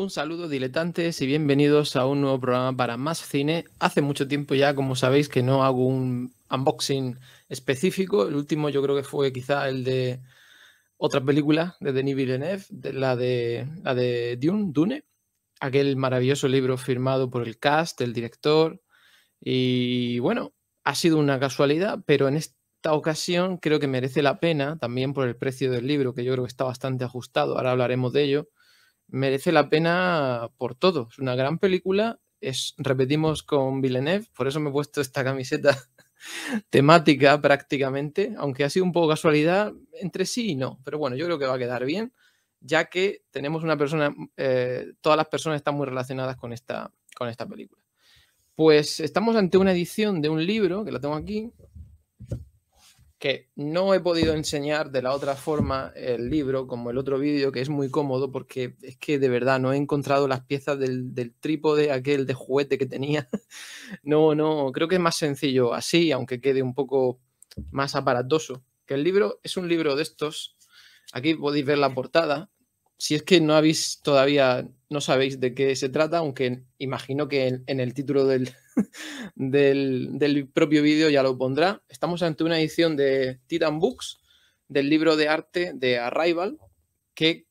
Un saludo diletantes y bienvenidos a un nuevo programa para más cine. Hace mucho tiempo ya, como sabéis, que no hago un unboxing específico. El último yo creo que fue quizá el de otra película de Denis Villeneuve, de la, de, de Dune, Dune, aquel maravilloso libro firmado por el cast, el director. Y bueno, ha sido una casualidad, pero en esta ocasión creo que merece la pena, también por el precio del libro, que yo creo que está bastante ajustado, ahora hablaremos de ello merece la pena por todo. Es una gran película. Es, repetimos con Villeneuve, por eso me he puesto esta camiseta temática prácticamente, aunque ha sido un poco casualidad entre sí y no, pero bueno, yo creo que va a quedar bien, ya que tenemos una persona, eh, todas las personas están muy relacionadas con esta, con esta película. Pues estamos ante una edición de un libro, que la tengo aquí, que no he podido enseñar de la otra forma el libro, como el otro vídeo, que es muy cómodo, porque es que de verdad no he encontrado las piezas del, trípode, aquel de juguete que tenía. No, no, creo que es más sencillo así, aunque quede un poco más aparatoso. Que el libro es un libro de estos. Aquí podéis ver la portada, si es que no habéis todavía, no sabéis de qué se trata, aunque imagino que en, el título del, del, propio vídeo ya lo pondrá, estamos ante una edición de Titan Books, del libro de arte de Arrival, que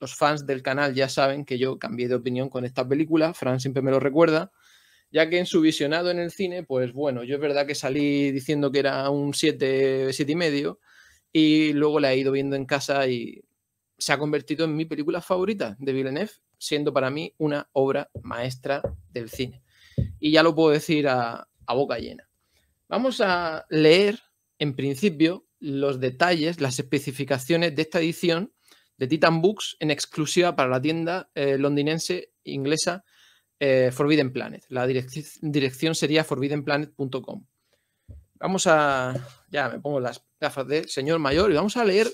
los fans del canal ya saben que yo cambié de opinión con esta película, Fran siempre me lo recuerda, ya que en su visionado en el cine, pues bueno, yo es verdad que salí diciendo que era un 7, 7,5 y medio, y luego la he ido viendo en casa y se ha convertido en mi película favorita de Villeneuve, siendo para mí una obra maestra del cine. Y ya lo puedo decir a, boca llena. Vamos a leer, en principio, los detalles, las especificaciones de esta edición de Titan Books en exclusiva para la tienda eh, londinense inglesa eh, Forbidden Planet. La dirección sería forbiddenplanet.com. Vamos a. Ya me pongo las gafas de señor mayor y vamos a leer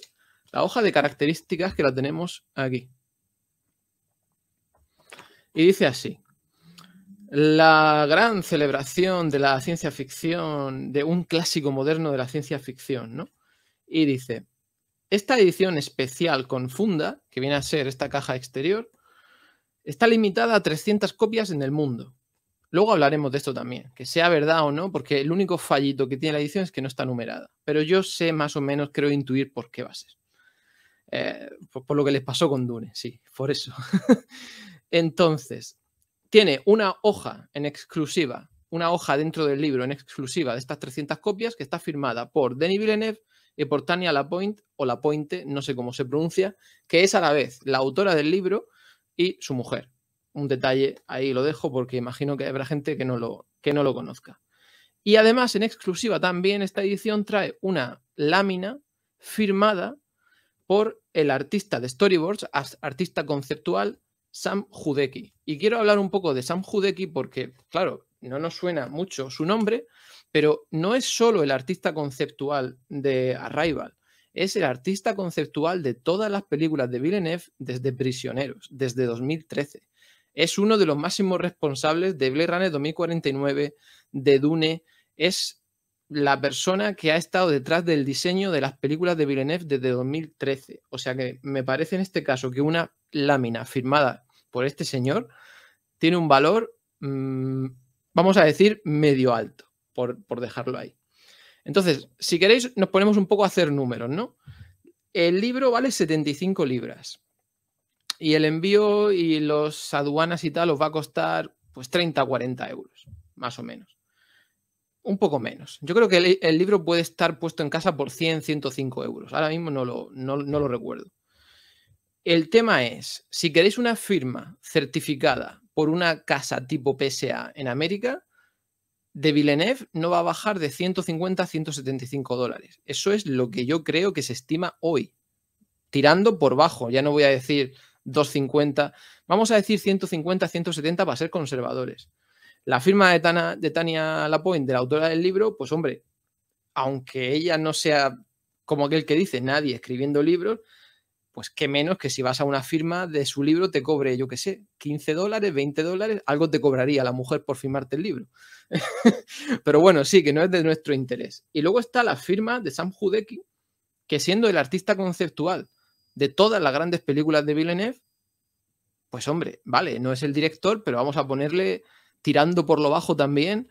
la hoja de características que la tenemos aquí. Y dice así. La gran celebración de la ciencia ficción, de un clásico moderno de la ciencia ficción, ¿no? Y dice, esta edición especial con funda, que viene a ser esta caja exterior, está limitada a 300 copias en el mundo. Luego hablaremos de esto también, que sea verdad o no, porque el único fallito que tiene la edición es que no está numerada. Pero yo sé más o menos, creo intuir por qué va a ser. Eh, por, lo que les pasó con Dune, sí, por eso. Entonces, tiene una hoja en exclusiva, una hoja dentro del libro en exclusiva de estas 300 copias que está firmada por Denis Villeneuve y por Tania Lapointe, o Lapointe, no sé cómo se pronuncia, que es a la vez la autora del libro y su mujer. Un detalle ahí lo dejo porque imagino que habrá gente que no lo, que no lo conozca. Y además, en exclusiva también esta edición trae una lámina firmada por el artista de storyboards, artista conceptual Sam Judeki. Y quiero hablar un poco de Sam Judeki porque, claro, no nos suena mucho su nombre, pero no es solo el artista conceptual de Arrival, es el artista conceptual de todas las películas de Villeneuve desde Prisioneros, desde 2013. Es uno de los máximos responsables de Blade Runner 2049, de Dune, es la persona que ha estado detrás del diseño de las películas de Villeneuve desde 2013. O sea que me parece en este caso que una lámina firmada por este señor tiene un valor, mm, vamos a decir, medio alto, por, por, dejarlo ahí. Entonces, si queréis, nos ponemos un poco a hacer números, ¿no? El libro vale 75 libras y el envío y los aduanas y tal os va a costar pues 30 40 euros, más o menos. Un poco menos. Yo creo que el, libro puede estar puesto en casa por 100, 105 euros. Ahora mismo no lo, no lo recuerdo. El tema es, si queréis una firma certificada por una casa tipo PSA en América, de Villeneuve no va a bajar de 150 a 175 dólares. Eso es lo que yo creo que se estima hoy, tirando por bajo. Ya no voy a decir 250, vamos a decir 150, 170 para ser conservadores. La firma de, de Tania Lapointe, la autora del libro, pues hombre, aunque ella no sea como aquel que dice nadie escribiendo libros, pues qué menos que si vas a una firma de su libro te cobre, yo qué sé, 15 dólares, 20 dólares, algo te cobraría la mujer por firmarte el libro. Pero bueno, sí, que no es de nuestro interés. Y luego está la firma de Sam Hudecki, que siendo el artista conceptual de todas las grandes películas de Villeneuve, pues hombre, vale, no es el director, pero vamos a ponerle tirando por lo bajo también.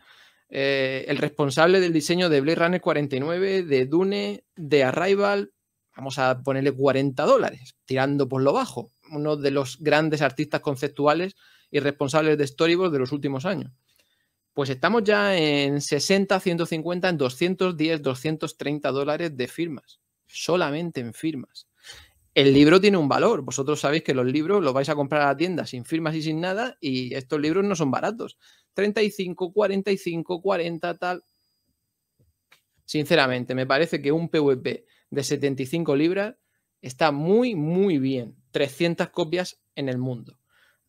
Eh, el responsable del diseño de Blade Runner 49, de Dune, de Arrival, vamos a ponerle 40 dólares, tirando por lo bajo, uno de los grandes artistas conceptuales y responsables de storyboard de los últimos años. Pues estamos ya en 60, 150, en 210, 230 dólares de firmas, solamente en firmas el libro tiene un valor. Vosotros sabéis que los libros los vais a comprar a la tienda sin firmas y sin nada y estos libros no son baratos. 35, 45, 40, tal. Sinceramente, me parece que un PVP de 75 libras está muy, muy bien. 300 copias en el mundo.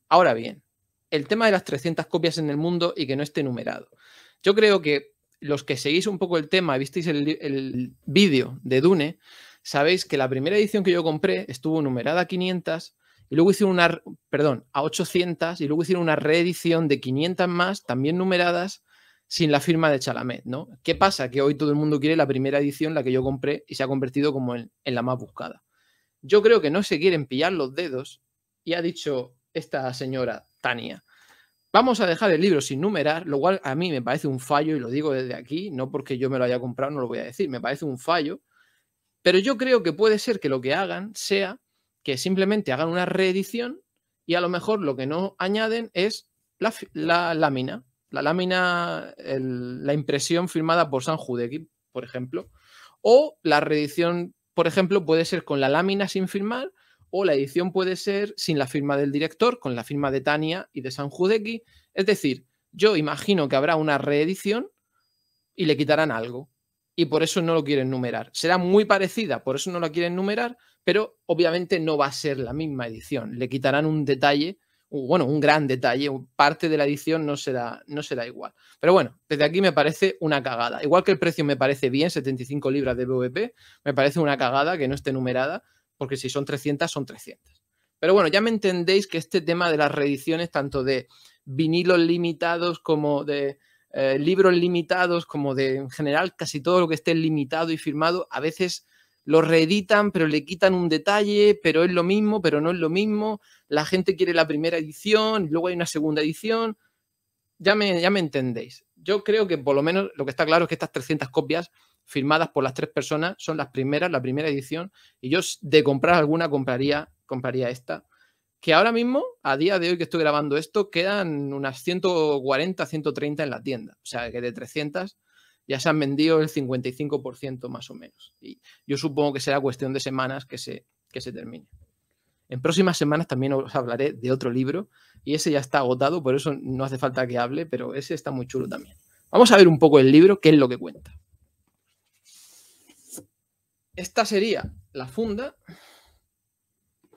Ahora bien, el tema de las 300 copias en el mundo y que no esté numerado. Yo creo que los que seguís un poco el tema, visteis el, el vídeo de Dune, sabéis que la primera edición que yo compré estuvo numerada a 500 y luego hicieron una, perdón, a 800 y luego hicieron una reedición de 500 más, también numeradas, sin la firma de Chalamet, ¿no? ¿Qué pasa? Que hoy todo el mundo quiere la primera edición, la que yo compré, y se ha convertido como en la más buscada. Yo creo que no se quieren pillar los dedos y ha dicho esta señora Tania, Vamos a dejar el libro sin numerar, lo cual a mí me parece un fallo y lo digo desde aquí, no porque yo me lo haya comprado, no lo voy a decir, me parece un fallo pero yo creo que puede ser que lo que hagan sea que simplemente hagan una reedición y a lo mejor lo que no añaden es la, lámina, la lámina, la impresión firmada por San por ejemplo, o la reedición, por ejemplo, puede ser con la lámina sin firmar, o la edición puede ser sin la firma del director, con la firma de Tania y de San Es decir, yo imagino que habrá una reedición y le quitarán algo y por eso no lo quieren numerar. Será muy parecida, por eso no la quieren numerar, pero obviamente no va a ser la misma edición. Le quitarán un detalle, bueno, un gran detalle, parte de la edición no será, no será igual. Pero bueno, desde aquí me parece una cagada. Igual que el precio me parece bien, 75 libras de BVP, me parece una cagada que no esté numerada, porque si son 300, son 300. Pero bueno, ya me entendéis que este tema de las reediciones, tanto de vinilos limitados como de eh, libros limitados, como de en general casi todo lo que esté limitado y firmado, a veces lo reeditan, pero le quitan un detalle, pero es lo mismo, pero no es lo mismo. La gente quiere la primera edición, luego hay una segunda edición. Ya me, ya me entendéis. Yo creo que por lo menos lo que está claro es que estas 300 copias firmadas por las tres personas son las primeras, la primera edición, y yo de comprar alguna compraría, compraría esta que ahora mismo, a día de hoy que estoy grabando esto, quedan unas 140, 130 en la tienda. O sea, que de 300 ya se han vendido el 55% más o menos. Y yo supongo que será cuestión de semanas que se, que se termine. En próximas semanas también os hablaré de otro libro y ese ya está agotado, por eso no hace falta que hable, pero ese está muy chulo también. Vamos a ver un poco el libro, qué es lo que cuenta. Esta sería la funda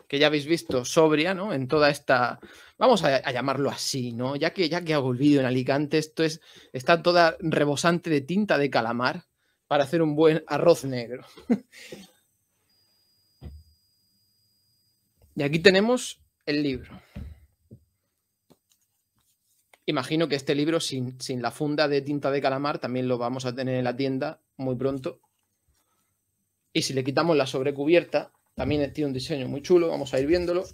que ya habéis visto, sobria, ¿no? En toda esta, vamos a, llamarlo así, ¿no? Ya que, ya que hago el vídeo en Alicante, esto es, está toda rebosante de tinta de calamar para hacer un buen arroz negro. y aquí tenemos el libro. Imagino que este libro sin la funda de tinta de calamar también lo vamos a tener en la tienda muy pronto. Y si le quitamos la sobrecubierta, también tiene un diseño muy chulo, vamos a ir viéndolo.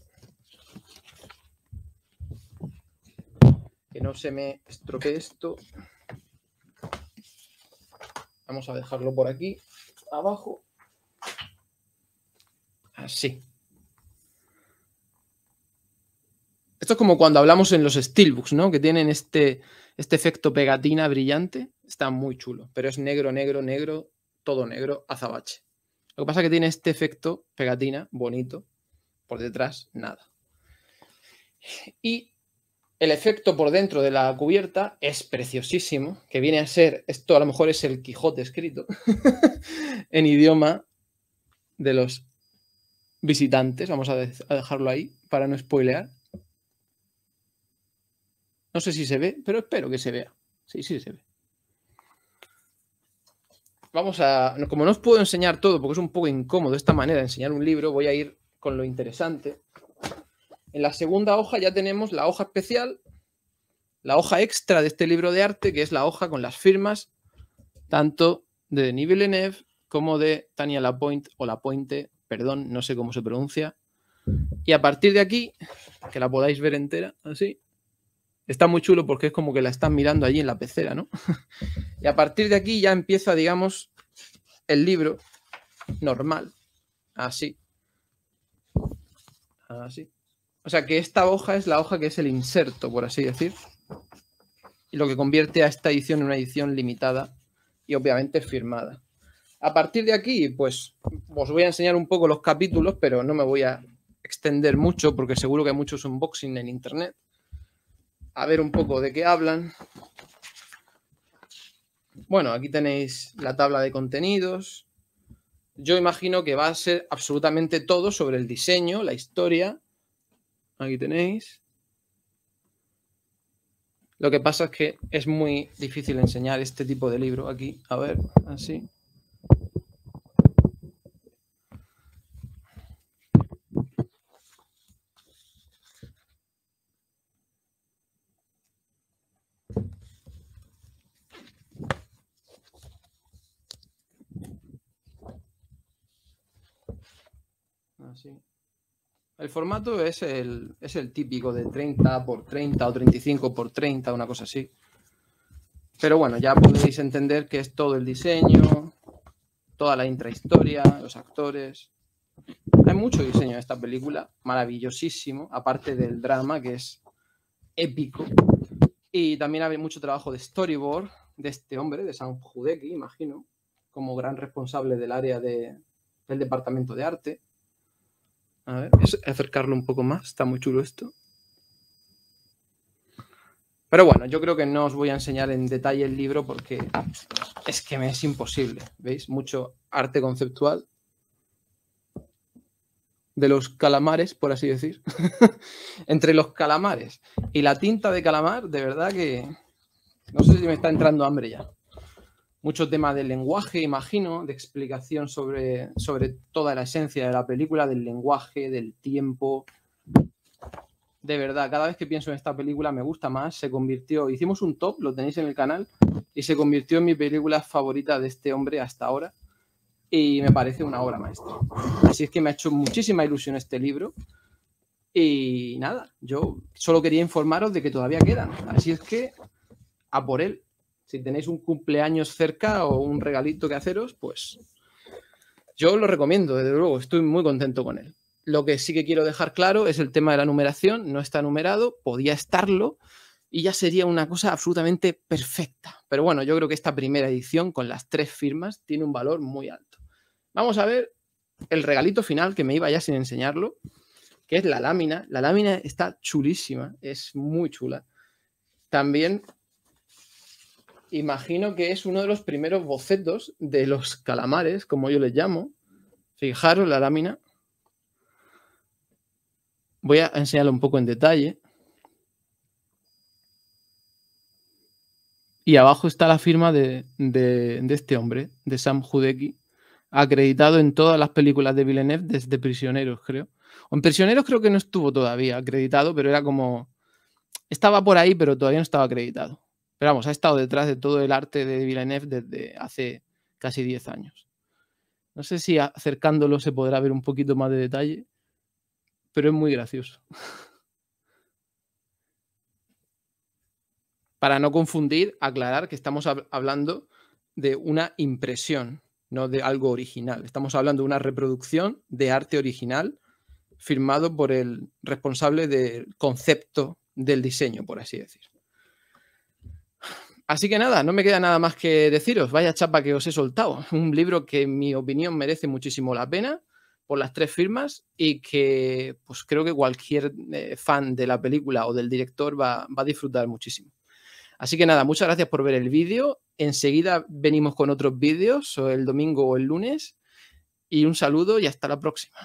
Que no se me estropee esto. Vamos a dejarlo por aquí, abajo. Así. Esto es como cuando hablamos en los steelbooks, ¿no? Que tienen este, este efecto pegatina brillante. Está muy chulo, pero es negro, negro, negro, todo negro, azabache. Lo que pasa es que tiene este efecto pegatina bonito, por detrás nada. Y el efecto por dentro de la cubierta es preciosísimo, que viene a ser, esto a lo mejor es el Quijote escrito, en idioma de los visitantes, vamos a, dejarlo ahí para no spoilear. No sé si se ve, pero espero que se vea. Sí, sí se ve vamos a, como no os puedo enseñar todo, porque es un poco incómodo de esta manera enseñar un libro, voy a ir con lo interesante. En la segunda hoja ya tenemos la hoja especial, la hoja extra de este libro de arte, que es la hoja con las firmas, tanto de Denis Villeneuve como de Tania Lapointe, o Lapointe, perdón, no sé cómo se pronuncia. Y a partir de aquí, que la podáis ver entera, así, está muy chulo porque es como que la están mirando allí en la pecera, ¿no? y a partir de aquí ya empieza, digamos, el libro normal, así. Así. O sea que esta hoja es la hoja que es el inserto, por así decir. Y lo que convierte a esta edición en una edición limitada y obviamente firmada. A partir de aquí, pues os voy a enseñar un poco los capítulos, pero no me voy a extender mucho porque seguro que hay muchos unboxing en internet a ver un poco de qué hablan. Bueno, aquí tenéis la tabla de contenidos. Yo imagino que va a ser absolutamente todo sobre el diseño, la historia. Aquí tenéis. Lo que pasa es que es muy difícil enseñar este tipo de libro aquí. A ver, así. El formato es el, es el típico de 30 por 30 o 35 por 30, una cosa así. Pero bueno, ya podéis entender que es todo el diseño, toda la intrahistoria, los actores. Hay mucho diseño en esta película, maravillosísimo, aparte del drama que es épico. Y también hay mucho trabajo de storyboard de este hombre, de San Judeki, imagino, como gran responsable del área de, del departamento de arte. A ver, es acercarlo un poco más. Está muy chulo esto. Pero bueno, yo creo que no os voy a enseñar en detalle el libro porque es que me es imposible. ¿Veis? Mucho arte conceptual de los calamares, por así decir. Entre los calamares y la tinta de calamar, de verdad que no sé si me está entrando hambre ya. Muchos tema del lenguaje, imagino, de explicación sobre, sobre toda la esencia de la película, del lenguaje, del tiempo. De verdad, cada vez que pienso en esta película me gusta más. Se convirtió, hicimos un top, lo tenéis en el canal, y se convirtió en mi película favorita de este hombre hasta ahora. Y me parece una obra maestra. Así es que me ha hecho muchísima ilusión este libro. Y nada, yo solo quería informaros de que todavía quedan. Así es que a por él si tenéis un cumpleaños cerca o un regalito que haceros, pues yo lo recomiendo, desde luego, estoy muy contento con él. Lo que sí que quiero dejar claro es el tema de la numeración, no está numerado, podía estarlo y ya sería una cosa absolutamente perfecta. Pero bueno, yo creo que esta primera edición con las tres firmas tiene un valor muy alto. Vamos a ver el regalito final que me iba ya sin enseñarlo, que es la lámina. La lámina está chulísima, es muy chula. También imagino que es uno de los primeros bocetos de los calamares, como yo les llamo. Fijaros la lámina. Voy a enseñarlo un poco en detalle. Y abajo está la firma de, este hombre, de Sam Judecki, acreditado en todas las películas de Villeneuve desde Prisioneros, creo. en Prisioneros creo que no estuvo todavía acreditado, pero era como... Estaba por ahí, pero todavía no estaba acreditado. Pero vamos, ha estado detrás de todo el arte de Villeneuve desde hace casi 10 años. No sé si acercándolo se podrá ver un poquito más de detalle, pero es muy gracioso. Para no confundir, aclarar que estamos hablando de una impresión, no de algo original. Estamos hablando de una reproducción de arte original firmado por el responsable del concepto del diseño, por así decir. Así que nada, no me queda nada más que deciros. Vaya chapa que os he soltado. Un libro que en mi opinión merece muchísimo la pena por las tres firmas y que pues creo que cualquier eh, fan de la película o del director va, a disfrutar muchísimo. Así que nada, muchas gracias por ver el vídeo. Enseguida venimos con otros vídeos el domingo o el lunes. Y un saludo y hasta la próxima.